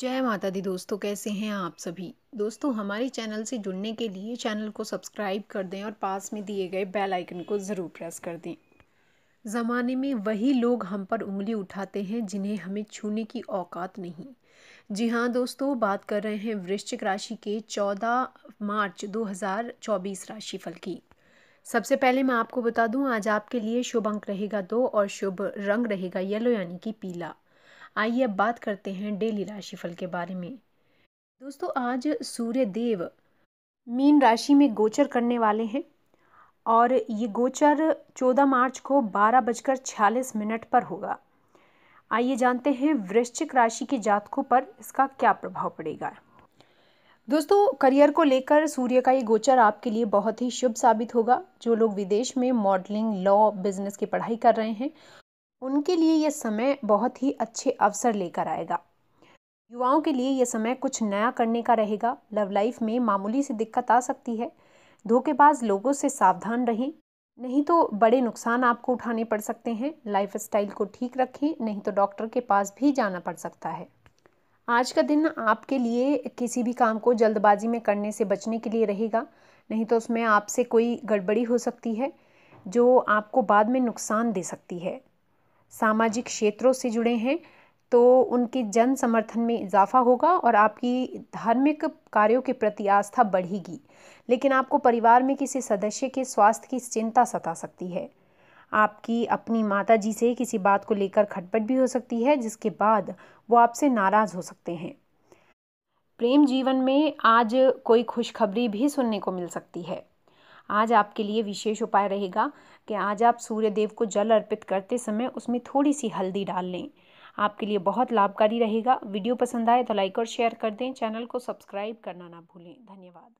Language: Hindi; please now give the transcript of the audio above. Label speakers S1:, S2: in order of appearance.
S1: जय माता दी दोस्तों कैसे हैं आप सभी दोस्तों हमारे चैनल से जुड़ने के लिए चैनल को सब्सक्राइब कर दें और पास में दिए गए बेल आइकन को ज़रूर प्रेस कर दें ज़माने में वही लोग हम पर उंगली उठाते हैं जिन्हें हमें छूने की औकात नहीं जी हाँ दोस्तों बात कर रहे हैं वृश्चिक राशि के 14 मार्च 2024 राशिफल की सबसे पहले मैं आपको बता दूं आज आपके लिए शुभ अंक रहेगा दो और शुभ रंग रहेगा येलो यानी कि पीला आइए अब बात करते हैं डेली राशिफल के बारे में दोस्तों आज सूर्य देव मीन राशि में गोचर करने वाले हैं और ये गोचर 14 मार्च को बारह बजकर छियालीस मिनट पर होगा आइए जानते हैं वृश्चिक राशि के जातकों पर इसका क्या प्रभाव पड़ेगा दोस्तों करियर को लेकर सूर्य का ये गोचर आपके लिए बहुत ही शुभ साबित होगा जो लोग विदेश में मॉडलिंग लॉ बिजनेस की पढ़ाई कर रहे हैं उनके लिए यह समय बहुत ही अच्छे अवसर लेकर आएगा युवाओं के लिए यह समय कुछ नया करने का रहेगा लव लाइफ में मामूली सी दिक्कत आ सकती है धोखेबाज लोगों से सावधान रहें नहीं तो बड़े नुकसान आपको उठाने पड़ सकते हैं लाइफ स्टाइल को ठीक रखें नहीं तो डॉक्टर के पास भी जाना पड़ सकता है आज का दिन आपके लिए किसी भी काम को जल्दबाजी में करने से बचने के लिए रहेगा नहीं तो उसमें आपसे कोई गड़बड़ी हो सकती है जो आपको बाद में नुकसान दे सकती है सामाजिक क्षेत्रों से जुड़े हैं तो उनके जन समर्थन में इजाफ़ा होगा और आपकी धार्मिक कार्यों के प्रति आस्था बढ़ेगी लेकिन आपको परिवार में किसी सदस्य के स्वास्थ्य की चिंता सता सकती है आपकी अपनी माता जी से किसी बात को लेकर खटपट भी हो सकती है जिसके बाद वो आपसे नाराज़ हो सकते हैं प्रेम जीवन में आज कोई खुशखबरी भी सुनने को मिल सकती है आज आपके लिए विशेष उपाय रहेगा कि आज आप सूर्य देव को जल अर्पित करते समय उसमें थोड़ी सी हल्दी डाल लें आपके लिए बहुत लाभकारी रहेगा वीडियो पसंद आए तो लाइक और शेयर कर दें चैनल को सब्सक्राइब करना ना भूलें धन्यवाद